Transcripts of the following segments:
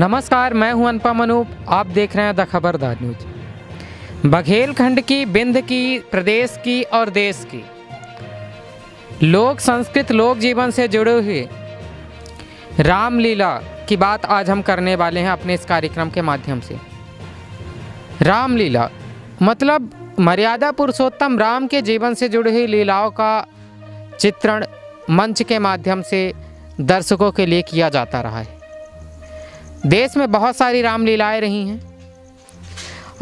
नमस्कार मैं हूं अनुपम अनूप आप देख रहे हैं द खबरदार न्यूज बघेलखंड की बिंद की प्रदेश की और देश की लोक संस्कृत लोक जीवन से जुड़े हुए रामलीला की बात आज हम करने वाले हैं अपने इस कार्यक्रम के माध्यम से रामलीला मतलब मर्यादा पुरुषोत्तम राम के जीवन से जुड़ी हुई लीलाओं का चित्रण मंच के माध्यम से दर्शकों के लिए किया जाता रहा है देश में बहुत सारी रामलीलाएँ रही हैं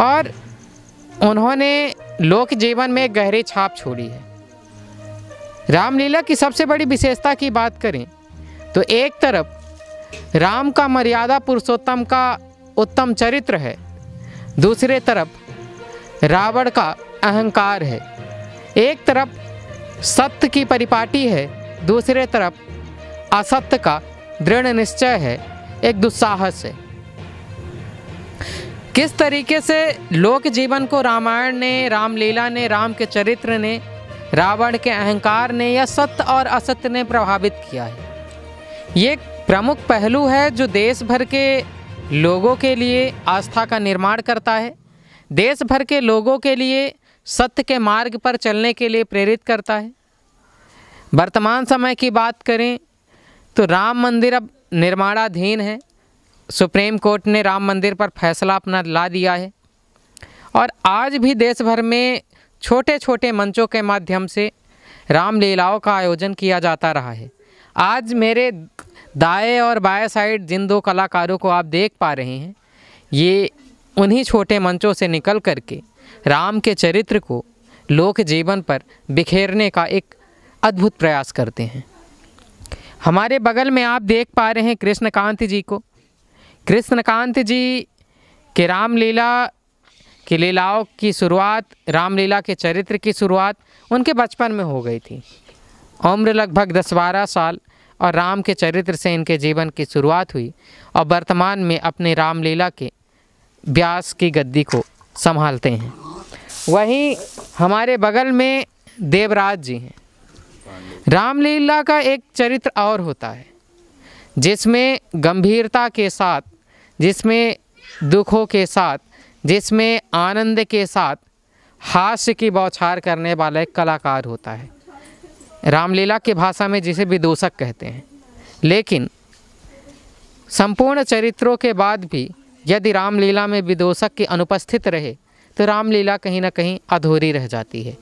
और उन्होंने लोक जीवन में गहरी छाप छोड़ी है रामलीला की सबसे बड़ी विशेषता की बात करें तो एक तरफ राम का मर्यादा पुरुषोत्तम का उत्तम चरित्र है दूसरे तरफ रावण का अहंकार है एक तरफ सत्य की परिपाटी है दूसरे तरफ असत्य का दृढ़ निश्चय है एक दुस्साहस है किस तरीके से लोक जीवन को रामायण ने रामलीला ने राम के चरित्र ने रावण के अहंकार ने या सत्य और असत्य ने प्रभावित किया है ये प्रमुख पहलू है जो देश भर के लोगों के लिए आस्था का निर्माण करता है देश भर के लोगों के लिए सत्य के मार्ग पर चलने के लिए प्रेरित करता है वर्तमान समय की बात करें तो राम मंदिर अब निर्माणाधीन है सुप्रीम कोर्ट ने राम मंदिर पर फैसला अपना ला दिया है और आज भी देश भर में छोटे छोटे मंचों के माध्यम से रामलीलाओं का आयोजन किया जाता रहा है आज मेरे दाएं और बाएं साइड जिन दो कलाकारों को आप देख पा रहे हैं ये उन्हीं छोटे मंचों से निकल कर के राम के चरित्र को लोक जीवन पर बिखेरने का एक अद्भुत प्रयास करते हैं हमारे बगल में आप देख पा रहे हैं कृष्णकांत जी को कृष्णकांत जी के रामलीला के लीलाओं की शुरुआत रामलीला के चरित्र की शुरुआत उनके बचपन में हो गई थी उम्र लगभग दस बारह साल और राम के चरित्र से इनके जीवन की शुरुआत हुई और वर्तमान में अपने रामलीला के व्यास की गद्दी को संभालते हैं वहीं हमारे बगल में देवराज जी हैं रामलीला का एक चरित्र और होता है जिसमें गंभीरता के साथ जिसमें दुखों के साथ जिसमें आनंद के साथ हास्य की बौछार करने वाला एक कलाकार होता है रामलीला के भाषा में जिसे विदूषक कहते हैं लेकिन संपूर्ण चरित्रों के बाद भी यदि रामलीला में विदूषक की अनुपस्थित रहे तो रामलीला कहीं ना कहीं अधूरी रह जाती है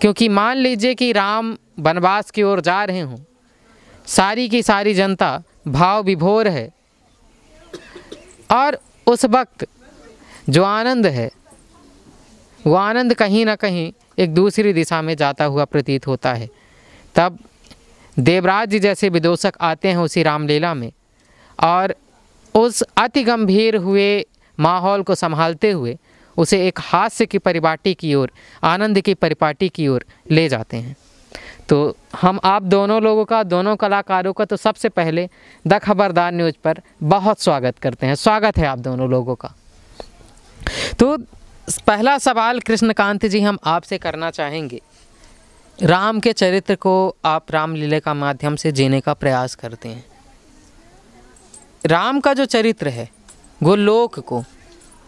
क्योंकि मान लीजिए कि राम वनवास की ओर जा रहे हों सारी की सारी जनता भाव विभोर है और उस वक्त जो आनंद है वो आनंद कहीं ना कहीं एक दूसरी दिशा में जाता हुआ प्रतीत होता है तब देवराज जी जैसे विदोषक आते हैं उसी रामलीला में और उस अति गंभीर हुए माहौल को संभालते हुए उसे एक हास्य की परिपाटी की ओर आनंद की परिपाटी की ओर ले जाते हैं तो हम आप दोनों लोगों का दोनों कलाकारों का तो सबसे पहले द खबरदार न्यूज़ पर बहुत स्वागत करते हैं स्वागत है आप दोनों लोगों का तो पहला सवाल कृष्णकांत जी हम आपसे करना चाहेंगे राम के चरित्र को आप रामलीला का माध्यम से जीने का प्रयास करते हैं राम का जो चरित्र है वो लोक को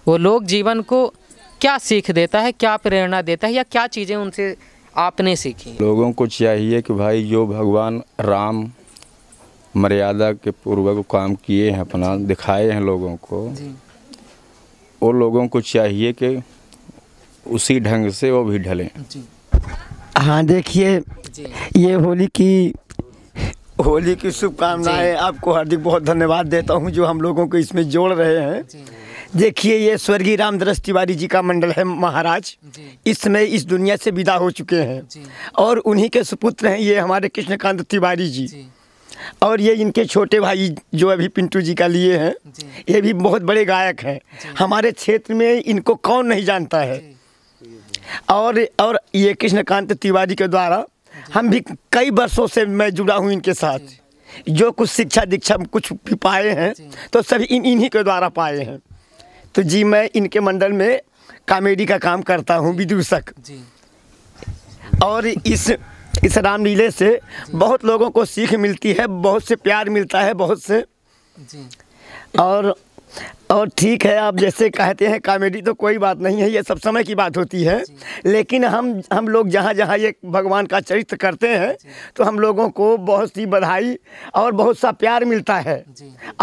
वो लोक जीवन को क्या सीख देता है क्या प्रेरणा देता है या क्या चीज़ें उनसे आपने सीखी लोगों को चाहिए कि भाई जो भगवान राम मर्यादा के पूर्वक काम किए हैं अपना दिखाए हैं लोगों को वो लोगों को चाहिए कि उसी ढंग से वो भी ढलें हाँ देखिए ये होली की होली की शुभकामनाएं आपको हार्दिक बहुत धन्यवाद देता हूँ जो हम लोगों को इसमें जोड़ रहे हैं देखिए ये स्वर्गीय रामदरस तिवारी जी का मंडल है महाराज इसमें इस दुनिया से विदा हो चुके हैं और उन्हीं के सुपुत्र हैं ये हमारे कृष्णकांत तिवारी जी, जी। और ये इनके छोटे भाई जो अभी पिंटू जी का लिए हैं ये भी बहुत बड़े गायक हैं हमारे क्षेत्र में इनको कौन नहीं जानता है और और ये कृष्णकांत तिवारी के द्वारा हम भी कई वर्षों से मैं जुड़ा हूँ इनके साथ जो कुछ शिक्षा दीक्षा कुछ भी पाए हैं तो सभी इन इन्हीं के द्वारा पाए हैं तो जी मैं इनके मंडल में कॉमेडी का काम करता हूँ विदूषक और इस इस रामलीले से बहुत लोगों को सीख मिलती है बहुत से प्यार मिलता है बहुत से और और ठीक है आप जैसे कहते हैं कॉमेडी तो कोई बात नहीं है ये सब समय की बात होती है लेकिन हम हम लोग जहाँ जहाँ ये भगवान का चरित्र करते हैं तो हम लोगों को बहुत सी बधाई और बहुत सा प्यार मिलता है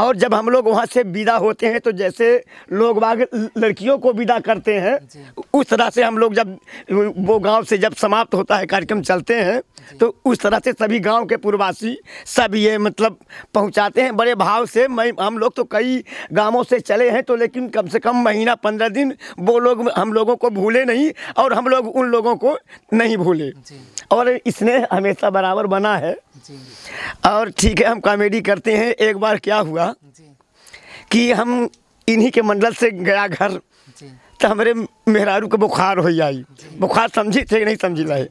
और जब हम लोग वहाँ से विदा होते हैं तो जैसे लोग बाग लड़कियों को विदा करते हैं उस तरह से हम लोग जब वो गाँव से जब समाप्त होता है कार्यक्रम चलते हैं तो उस तरह से सभी गाँव के पूर्ववासी सब ये मतलब पहुँचाते हैं बड़े भाव से मैं हम लोग तो कई गाँवों से चले हैं तो लेकिन कम से कम महीना पंद्रह दिन वो लोग हम लोगों को भूले नहीं और हम लोग उन लोगों को नहीं भूले और इसने हमेशा बराबर बना है और ठीक है हम कॉमेडी करते हैं एक बार क्या हुआ कि हम इन्हीं के मंडल से गया घर तो हमारे मेहरारू को बुखार हो आई बुखार समझी थे नहीं समझी रहे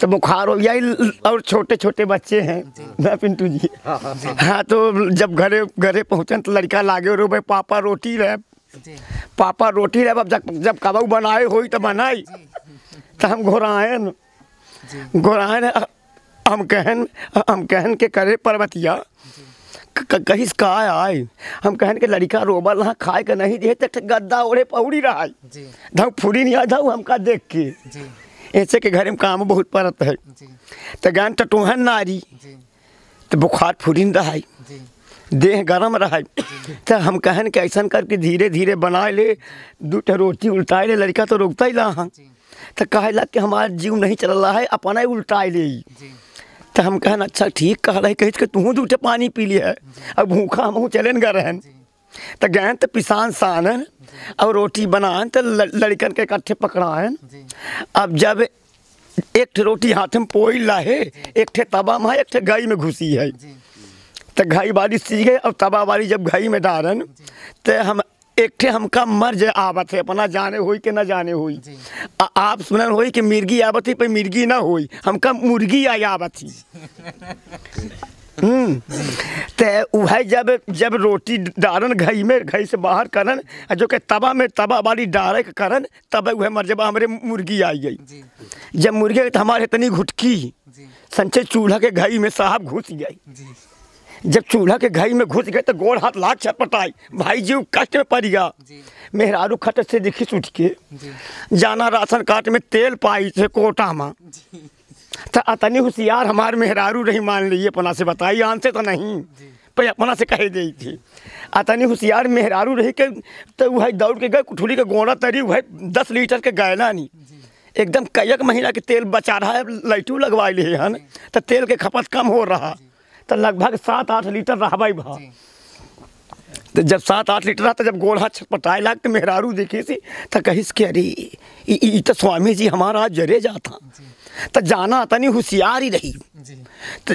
तो बुखार हो यही और छोटे छोटे बच्चे हैं ना पिंटू जी हाँ, हाँ, हाँ, हाँ तो जब घरे घरे पहुँचन तो लड़का लागे रो भाई पापा रोटी रहे पापा रोटी रहे अब जब जब कबाऊ बनाए हो तो बनाई तो हम घोरायन घोरायन हम कहन हम कहन के करे पर्वतिया कहीं का आए हम कहन के लड़का रोबल हाँ खाए के नहीं दिए तो गद्दा ओढ़े पौड़ी रहा धाऊ फूरी नहीं आ धव हमका देख के ऐसे के घर में काम बहुत पड़त है तो गान टटूहन तो नारी तो बुखार फुरिन रहा देह गरम रहा तो हम कहन के ऐसा करके धीरे धीरे बनाए ले दू रोटी उल्टाए ले लड़का तो रोकता ही ला हाँ तो कहे ला कि हमारे जीव नहीं चल रहा है अपना ही उल्टा ले तो हम कहन अच्छा ठीक कह रहे कहते तुहू दूठे पानी पी लिया अब भूखा हम चलन गए रहन तो गए तो पिसान सानन और रोटी बनान तो लड़कन के इकट्ठे पकड़ान अब जब एक ठे रोटी हाथ में पोई लाहे एक ठे तबा में एक ठे गई में घुसी है तो घाई बारी सी गई और तबा बारी जब घाई में डारन तो हम एक ठे हमका मर मर्ज आबत है अपना जाने हुई कि ना जाने हुई आ, आप सुनन हुई कि मिर्गी आबत थी पर मिर्गी ना हुई हमका मुर्गी आई आबत थी हम्म। ते है जब जब रोटी डारन घई में घई से बाहर करन जो के तवा में तवा वाली डारे करन तब वह मर जब हमारे मुर्गी आई गई जब मुर्गी तो हमारे इतनी घुटकी संचय चूल्हा के घई में साहब घुस गई जब चूल्हा के घई में घुस गए तो गोड़ हाथ लाख छपटाई भाई जी कष्ट में पड़ गया मेहरारू खट से दिखी सुट के जाना राशन कार्ड में तेल पाई से कोटा माँ तो अतनी होशियार हमारे मेहरारू रही मान लीजिए अपना से बताई आन से तो नहीं पर अपना से कह दी थी अतनी होशियार मेहरारू रही के तो वह दौड़ के गए कुठुली का गोड़ा तरी वह दस लीटर के गैला नहीं एकदम कई महीना के तेल बचा रहा है लाइटू लगवा ली हन तो तेल के खपत कम हो रहा तो लगभग सात आठ लीटर रहा तो जब सात आठ लीटर तो जब गोड़ा छटपटाए लाग तो मेहरारू देखे सी तो कहीस कि अरे तो स्वामी जी हमारा जरे जाता तो जाना अतनी होशियार ही रही तो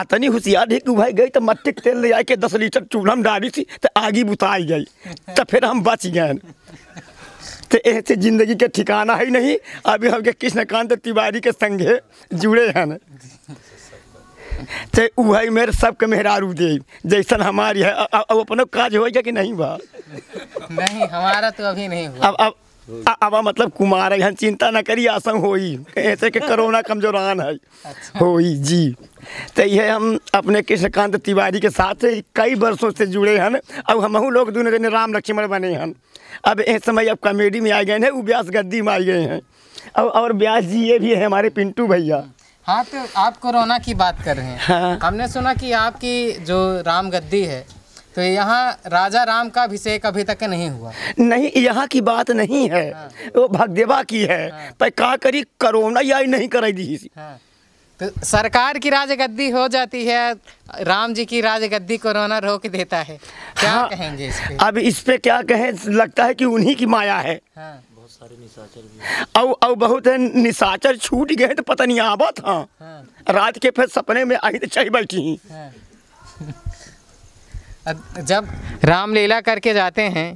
अतनी होशियार रही कि भाई गई तो मट्टी के तेल ले जाए के दस लीटर चूल्हा में डाली थी तो आगे बुताई गई तो फिर हम बच गए तो ऐसे जिंदगी के ठिकाना ही नहीं अभी हम कृष्णकांत तिवारी के संगे जुड़े हैं तो वही मेरे सबके मेहरारू दे जैसा हमारी है अब अपनो काज गया कि नहीं बा नहीं हमारा तो अभी नहीं हुआ अब अब अब मतलब कुमार है चिंता ना करी आसम होई ऐसे के कोरोना कमजोरान है अच्छा। होई जी तो ये हम अपने कृष्णकांत तिवारी के साथ कई वर्षों से जुड़े हैं अब हमहू लोग दोनों जने राम लक्ष्मण बने हैं अब इस समय अब कॉमेडी में आ गए हैं वो ब्यास गद्दी में आ गए हैं अब और ब्यास जी ये भी है हमारे पिंटू भैया हाँ तो आप कोरोना की बात कर रहे हैं हाँ। हमने सुना कि आपकी जो राम गद्दी है तो यहाँ राजा राम का अभिषेक अभी तक नहीं हुआ नहीं यहाँ की बात नहीं है हाँ। वो भगदेवा की है हाँ। पर का करी करोना या नहीं कर दी हाँ। तो सरकार की राजगद्दी हो जाती है राम जी की राजगद्दी कोरोना रोक देता है क्या हाँ, कहेंगे इस पे? अब इस पे क्या कहें लगता है कि उन्हीं की माया है हाँ। बहुत सारे निशाचर और बहुत निशाचर छूट गए तो पता नहीं आवा था हाँ।, हाँ। रात के फिर सपने में आई तो चढ़ बैठी हाँ। जब रामलीला करके जाते हैं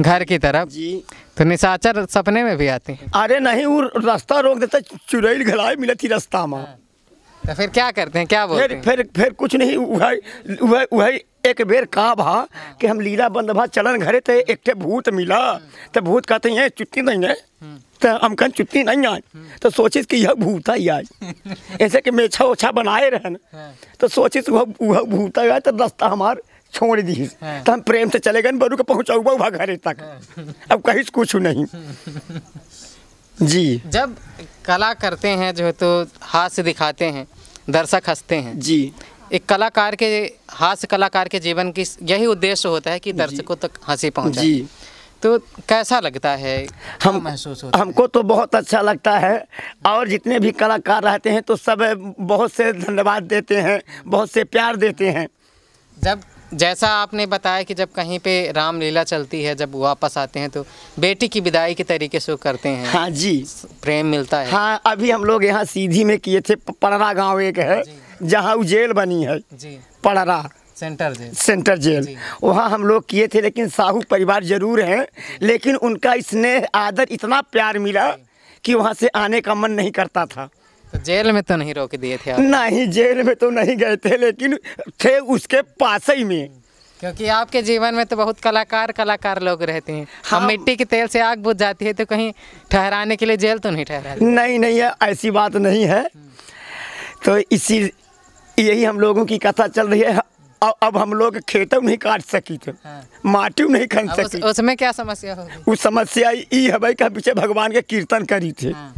घर की तरफ जी तो निशाचर सपने में भी आते हैं अरे नहीं वो रास्ता रोक देता चुड़ैल घलाए मिला थी रास्ता में हाँ, तो फिर क्या करते हैं क्या बोलते फिर फिर फिर कुछ नहीं वही वही एक बेर कहा भा कि हम लीला बंद भा चलन घरे थे एक भूत मिला तो भूत कहते हैं चुट्टी नहीं है तो हम कहें चुट्टी नहीं आए तो सोचिस कि यह भूत ही आज ऐसे कि मेछा ओछा बनाए रहन हाँ। तो सोचिस वह वह भूता आए तो रास्ता हमार छोड़ दी हाँ। तो हम प्रेम से चले गए बरू के पहुँचाऊबा घरे तक हाँ। अब कहीं कुछ नहीं जी जब कला करते हैं जो तो हाथ से दिखाते हैं दर्शक हंसते हैं जी एक कलाकार के हास्य कलाकार के जीवन की यही उद्देश्य होता है कि दर्शकों तक तो हंसी पहुंचे जी तो कैसा लगता है हम महसूस होता हमको है? तो बहुत अच्छा लगता है और जितने भी कलाकार रहते हैं तो सब बहुत से धन्यवाद देते हैं बहुत से प्यार देते हैं जब जैसा आपने बताया कि जब कहीं पे रामलीला चलती है जब वापस आते हैं तो बेटी की विदाई के तरीके से करते हैं हाँ जी प्रेम मिलता है हाँ अभी हम लोग यहाँ सीधी में किए थे पड़रा गांव एक है जहाँ जेल बनी है जी Padra centre jail centre jail वहाँ हम लोग किए थे लेकिन साहू परिवार जरूर हैं लेकिन उनका स्नेह आदर इतना प्यार मिला कि वहाँ से आने का मन नहीं करता था तो जेल में तो नहीं रोक दिए थे आप नहीं जेल में तो नहीं गए थे लेकिन थे उसके पास ही में क्योंकि आपके जीवन में तो बहुत कलाकार कलाकार लोग रहते हैं हाँ, हम मिट्टी के तेल से आग बुझ जाती है तो कहीं ठहराने के लिए जेल तो नहीं ठहरा नहीं नहीं है ऐसी बात नहीं है तो इसी यही हम लोगों की कथा चल रही है अब हम लोग खेतों नहीं काट सकी थे माटी नहीं खन सकी उस, उसमें क्या समस्या होगी उस समस्या ये है भाई कि पीछे भगवान के कीर्तन करी थे हाँ।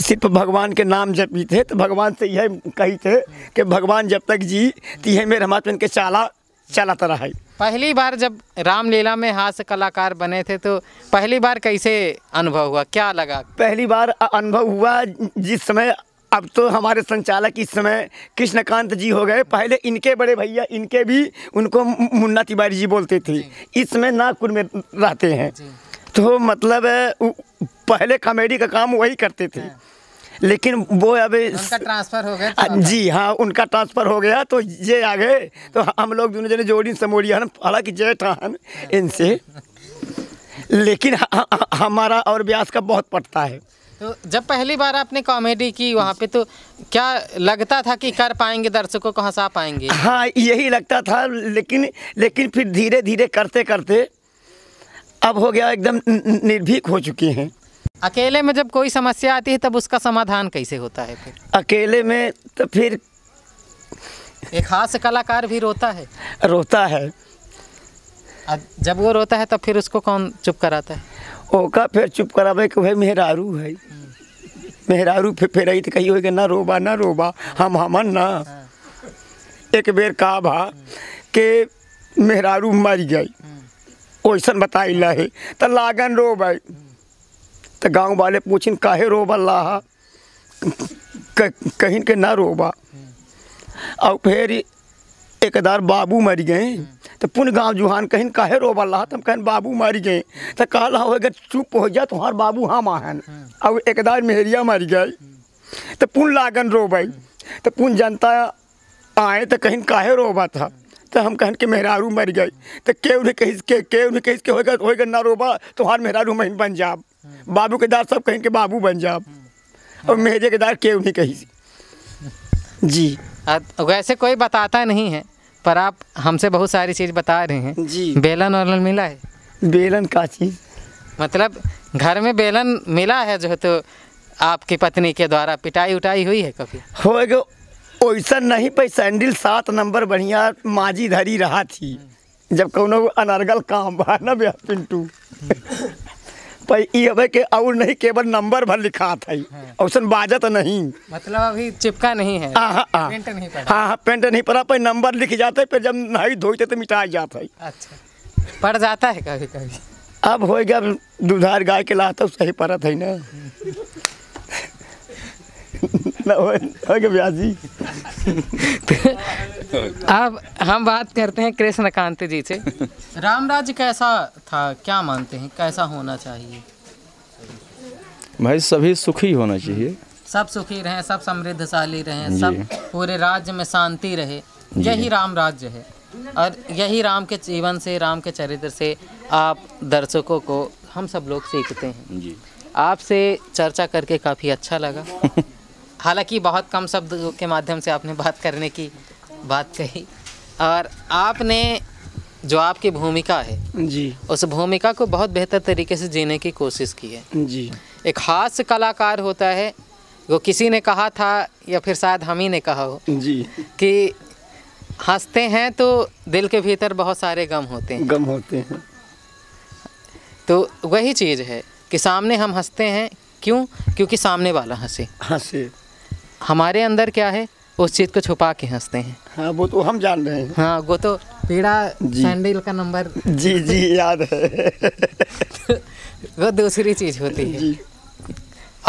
सिर्फ भगवान के नाम जपी थे तो भगवान से यह कही थे कि भगवान जब तक जी तो यह मेरे हमारे इनके के चाला चलाता रहा है पहली बार जब रामलीला में हास्य कलाकार बने थे तो पहली बार कैसे अनुभव हुआ क्या लगा पहली बार अनुभव हुआ जिस समय अब तो हमारे संचालक इस समय कृष्णकांत जी हो गए पहले इनके बड़े भैया इनके भी उनको मुन्ना तिवारी जी बोलते थे इस समय नागपुर में रहते हैं तो मतलब पहले कॉमेडी का काम वही करते थे हाँ। लेकिन वो अभी तो उनका ट्रांसफर हो गया तो जी हाँ उनका ट्रांसफर हो गया तो ये आ गए तो हम लोग दोनों जने जोड़ी समोड़ियान हालांकि जेठान इनसे लेकिन हमारा और ब्यास का बहुत पड़ता है तो जब पहली बार आपने कॉमेडी की वहाँ पे तो क्या लगता था कि कर पाएंगे दर्शकों को हंसा पाएंगे हाँ यही लगता था लेकिन लेकिन फिर धीरे धीरे करते करते अब हो गया एकदम निर्भीक हो चुके हैं अकेले में जब कोई समस्या आती है तब उसका समाधान कैसे होता है फिर अकेले में तो फिर एक खास कलाकार भी रोता है रोता है जब वो रोता है तब फिर उसको कौन चुप कराता है ओका फिर चुप करावे कि भाई मेहरारू है मेहरारू फिर फिर आई तो कही होगी ना रोबा ना रोबा हम हमन ना हाँ। एक बेर कहा भा के मेहरारू मर गई ओसन बताई लही तो लागन रो भाई तो गाँव वाले पूछिन काहे रो बल्लाह कहीं के ना रोबा और फिर एक दार बाबू मर गए तो पुन गांव जुहान कहीं काहे रो ला तो हम कहीं बाबू मर गए तो कहला हो अगर चुप हो जा तुम्हार बाबू हम आहन और एक दार मेहरिया मर गए तो पुन लागन भाई तो पुन जनता आए तो कहीं काहे रोबा था तो हम कहन के मेहरारू मर गई तो केव ने कही के केव ने कही के होएगा होएगा ना रोबा तुम्हार तो मेहरारू महीन बन जाब बाबू के दार सब कहीं के बाबू बन जाब और मेहजे के दार केव नहीं कही जी वैसे कोई बताता नहीं है पर आप हमसे बहुत सारी चीज़ बता रहे हैं जी बेलन और मिला है बेलन का चीज़ मतलब घर में बेलन मिला है जो है तो आपकी पत्नी के द्वारा पिटाई उटाई हुई है कभी होएगा वैसा नहीं पे सैंडल सात नंबर बढ़िया माजी धरी रहा थी जब कौन अनर्गल काम बा ना बे पिंटू पर के और नहीं केवल नंबर भर लिखा था हाँ। औसन बाजा तो नहीं मतलब अभी चिपका नहीं है आ, आ, आ, पेंट नहीं पड़ा हाँ हाँ पेंट नहीं पड़ा पर नंबर लिख जाते पर जब नहीं धोते तो मिटा जाता है अच्छा पड़ जाता है कभी कभी अब होएगा दुधार गाय के लाता तो सही पड़ा था ना अब हम बात करते हैं कृष्णकांत जी से राम राज्य कैसा था क्या मानते हैं कैसा होना चाहिए भाई सभी सुखी होना चाहिए सब सुखी रहें सब समृद्धशाली रहें सब पूरे राज्य में शांति रहे यही राम राज्य है और यही राम के जीवन से राम के चरित्र से आप दर्शकों को हम सब लोग सीखते हैं आपसे चर्चा करके काफ़ी अच्छा लगा हालांकि बहुत कम शब्द के माध्यम से आपने बात करने की बात कही और आपने जो आपकी भूमिका है जी उस भूमिका को बहुत बेहतर तरीके से जीने की कोशिश की है जी एक हास्य कलाकार होता है वो किसी ने कहा था या फिर शायद हम ही ने कहा हो जी कि हंसते हैं तो दिल के भीतर बहुत सारे गम होते हैं गम होते हैं तो वही चीज़ है कि सामने हम हंसते हैं क्यों क्योंकि सामने वाला हंसे हंसे हमारे अंदर क्या है उस चीज़ को छुपा के हंसते हैं हाँ वो तो हम जान रहे हैं हाँ वो तो पीड़ा सैंडल का नंबर जी जी याद है वो दूसरी चीज़ होती है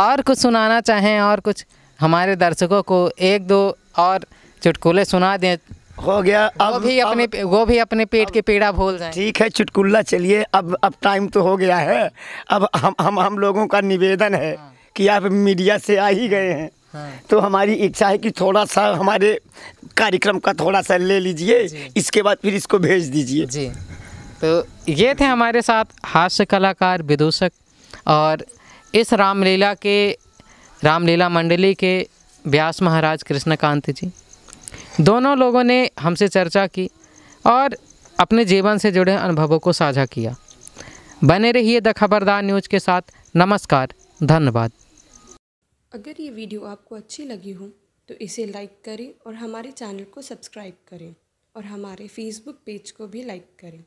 और कुछ सुनाना चाहें और कुछ हमारे दर्शकों को एक दो और चुटकुले सुना दें हो गया अब वो भी अपने अब, वो भी अपने पेट की पीड़ा भूल जाए ठीक है चुटकुल्ला चलिए अब अब टाइम तो हो गया है अब हम हम हम लोगों का निवेदन है हाँ। कि आप मीडिया से आ ही गए हैं हाँ। तो हमारी इच्छा है कि थोड़ा सा हमारे कार्यक्रम का थोड़ा सा ले लीजिए इसके बाद फिर इसको भेज दीजिए जी तो ये थे हमारे साथ हास्य कलाकार विदूषक और इस रामलीला के रामलीला मंडली के व्यास महाराज कृष्णकांत जी दोनों लोगों ने हमसे चर्चा की और अपने जीवन से जुड़े अनुभवों को साझा किया बने रहिए द खबरदार न्यूज़ के साथ नमस्कार धन्यवाद अगर ये वीडियो आपको अच्छी लगी हो तो इसे लाइक करें और हमारे चैनल को सब्सक्राइब करें और हमारे फेसबुक पेज को भी लाइक करें